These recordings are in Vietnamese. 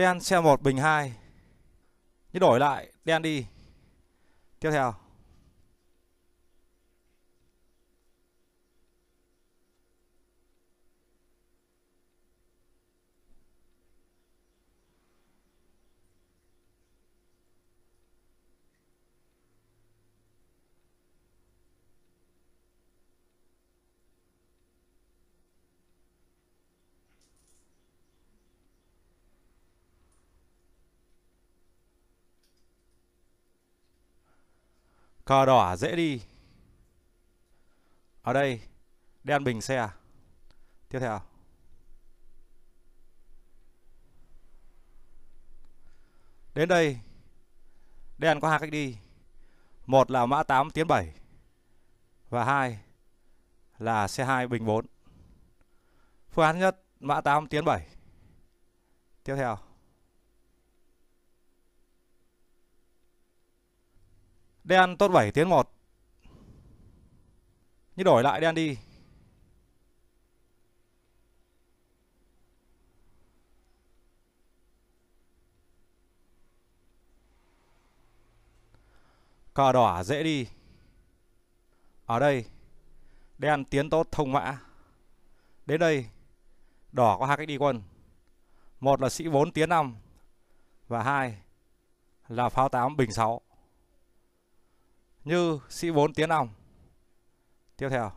Đen xe 1 bình 2 Nhưng đổi lại đen đi Tiếp theo Cờ đỏ dễ đi. Ở đây đen bình xe. À? Tiếp theo. Đến đây đen có hai cách đi. Một là mã 8 tiến 7 và hai là xe 2 bình 4. Phương án nhất mã 8 tiến 7. Tiếp theo Đen tốt 7 tiến 1 như đổi lại đen đi Cờ đỏ dễ đi Ở đây Đen tiến tốt thông mã Đến đây Đỏ có hai cách đi quân Một là sĩ 4 tiến 5 Và hai là pháo 8 bình 6 như sĩ 4 tiến lòng. Tiếp theo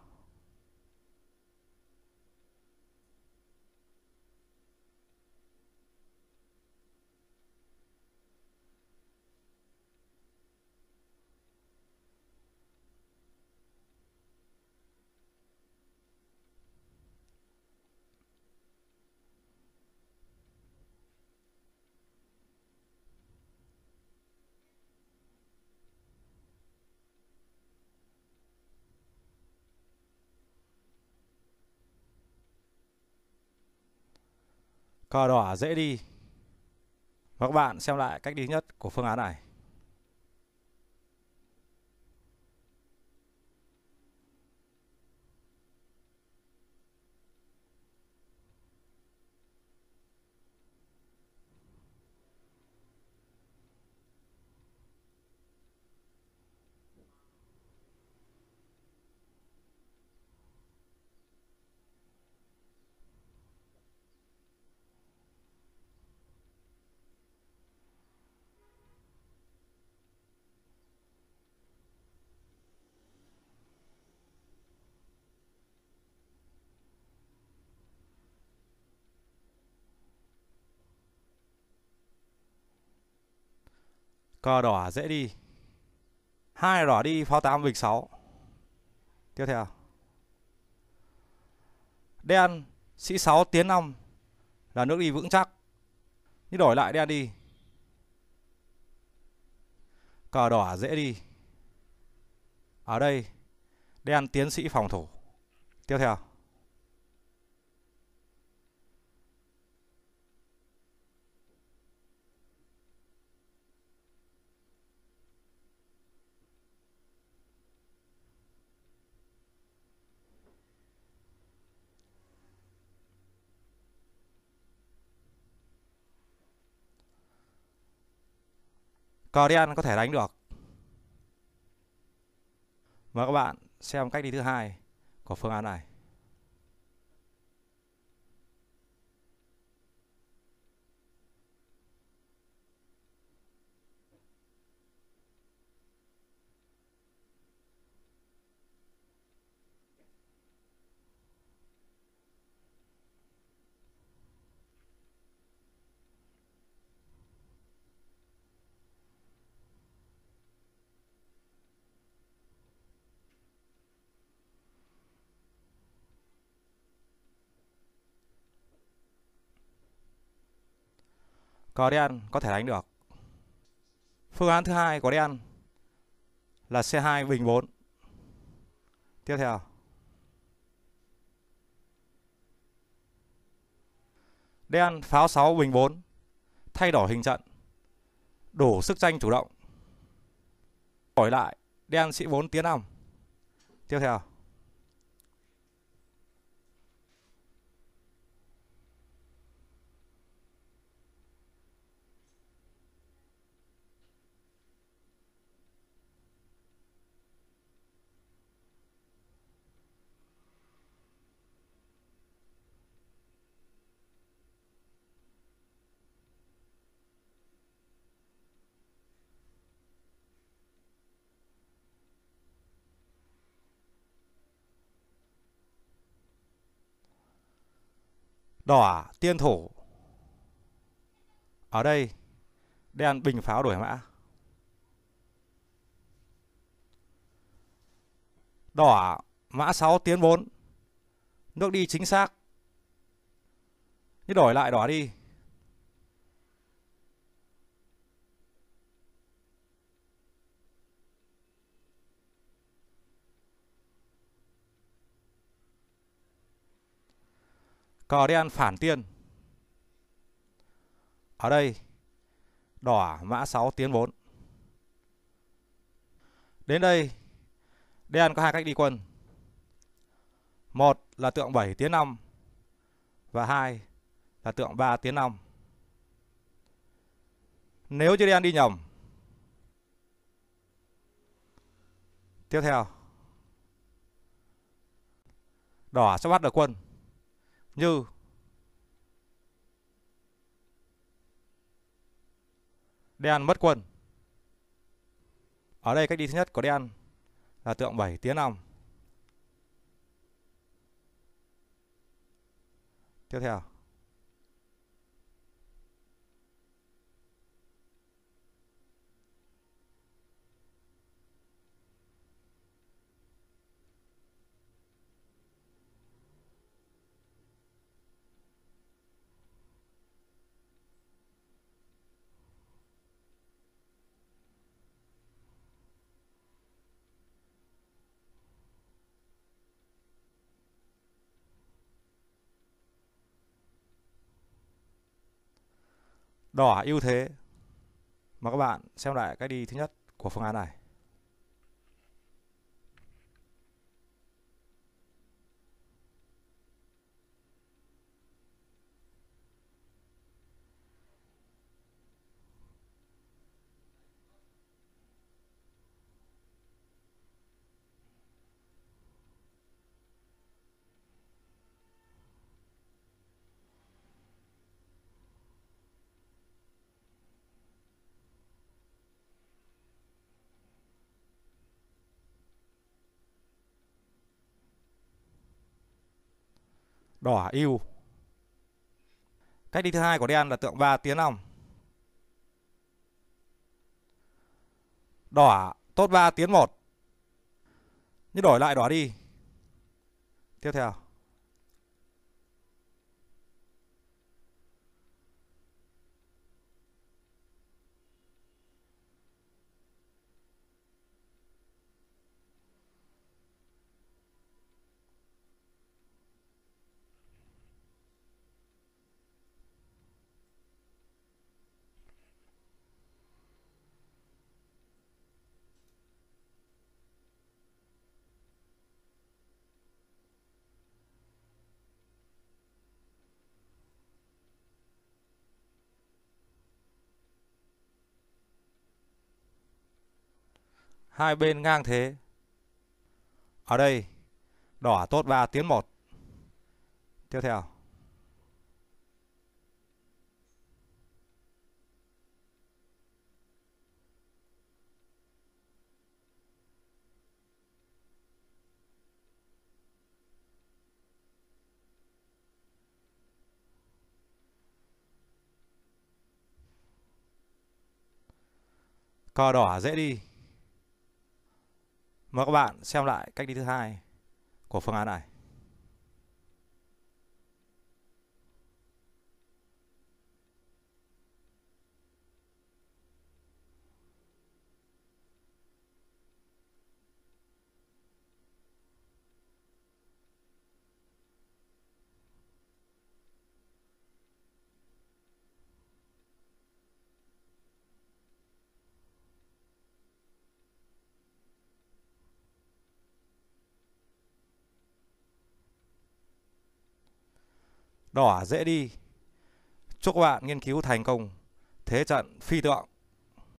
cờ đỏ dễ đi và các bạn xem lại cách đi nhất của phương án này Cờ đỏ dễ đi. Hai đỏ đi pháo 8 bình 6. Tiếp theo. Đen sĩ 6 tiến 5 là nước đi vững chắc. Nhưng đổi lại đen đi. Cờ đỏ dễ đi. Ở đây đen tiến sĩ phòng thủ. Tiếp theo. cờ đen có thể đánh được mời các bạn xem cách đi thứ hai của phương án này có đen có thể đánh được. Phương án thứ hai có đen là C2 bình 4. Tiếp theo. Đen pháo 6 bình 4 thay đổi hình trận đủ sức tranh chủ động đổi lại đen sĩ 4 tiến 5 tiếp theo đỏ tiên thủ ở đây đen bình pháo đổi mã đỏ mã 6 tiến 4 nước đi chính xác như đổi lại đỏ đi cờ đen phản tiên ở đây đỏ mã 6 tiến 4 đến đây đen có hai cách đi quân một là tượng 7 tiến 5 và hai là tượng 3 tiến 5 nếu chưa đen đi nhầm tiếp theo đỏ sẽ bắt được quân như đen mất quân ở đây cách đi thứ nhất của đen là tượng 7 tiến lòng tiếp theo đỏ ưu thế mà các bạn xem lại cách đi thứ nhất của phương án này đỏ yêu cách đi thứ hai của đen là tượng ba tiến long đỏ tốt ba tiến một như đổi lại đỏ đi tiếp theo hai bên ngang thế. Ở đây, đỏ tốt 3 tiến 1. Tiếp theo. Cờ đỏ dễ đi mời các bạn xem lại cách đi thứ hai của phương án này đỏ dễ đi chúc các bạn nghiên cứu thành công thế trận phi tượng